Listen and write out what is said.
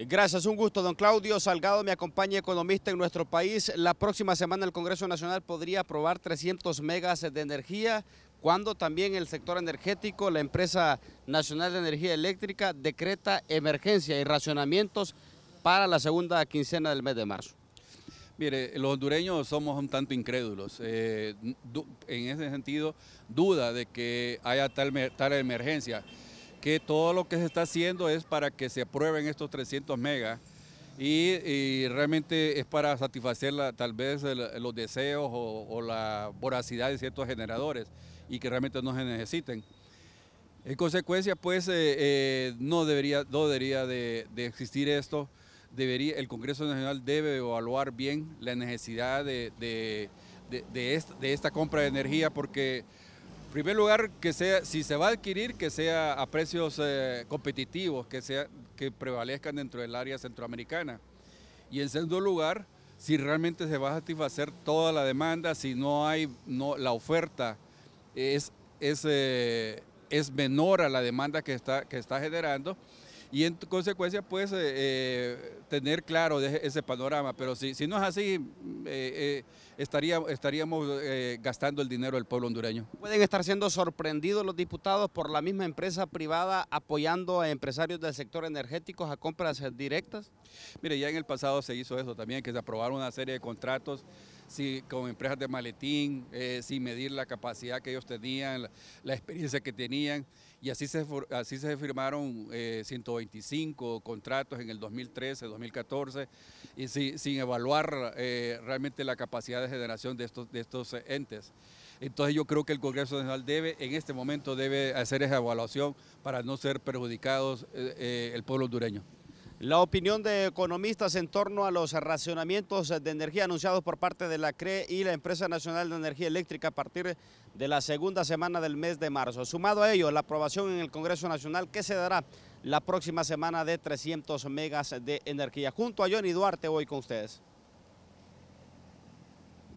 Eh, gracias, un gusto. Don Claudio Salgado me acompaña, economista en nuestro país. La próxima semana el Congreso Nacional podría aprobar 300 megas de energía, cuando también el sector energético, la empresa nacional de energía eléctrica, decreta emergencia y racionamientos para la segunda quincena del mes de marzo. Mire, los hondureños somos un tanto incrédulos. Eh, en ese sentido, duda de que haya tal, tal emergencia que todo lo que se está haciendo es para que se aprueben estos 300 megas y, realmente es para satisfacer tal vez los deseos o, la voracidad de ciertos generadores y que realmente no se necesiten. En consecuencia, pues eh, eh, no debería, debería de, existir esto. Debería, el Congreso Nacional debe evaluar bien la necesidad de, esta, compra de energía porque en primer lugar, que sea, si se va a adquirir, que sea a precios eh, competitivos, que, sea, que prevalezcan dentro del área centroamericana. Y en segundo lugar, si realmente se va a satisfacer toda la demanda, si no hay, no, la oferta es, es, eh, menor a la demanda que está, que está generando, y en consecuencia pues eh, eh, tener claro ese panorama, pero si, si no es así, mm, eh, estaríamos gastando el dinero del pueblo hondureño. ¿Pueden estar siendo sorprendidos los diputados por la misma empresa privada apoyando a empresarios del sector energético a compras directas? Mire, ya en el pasado se hizo eso también, que se aprobaron una serie de contratos con empresas de maletín, eh, sin medir la capacidad que ellos tenían, la, experiencia que tenían. Y así se, así se firmaron 125 eh, contratos en el 2013, 2014, y sin evaluar eh, realmente la capacidad de generación de estos, de estos entes. Entonces yo creo que el Congreso Nacional debe, en este momento, debe hacer esa evaluación para no ser perjudicados el pueblo hondureño. La opinión de economistas en torno a los racionamientos de energía anunciados por parte de la CRE y la Empresa Nacional de Energía Eléctrica a partir de la segunda semana del mes de marzo. Sumado a ello, la aprobación en el Congreso Nacional que se dará la próxima semana de 300 megas de energía. Junto a Johnny Duarte, hoy con ustedes.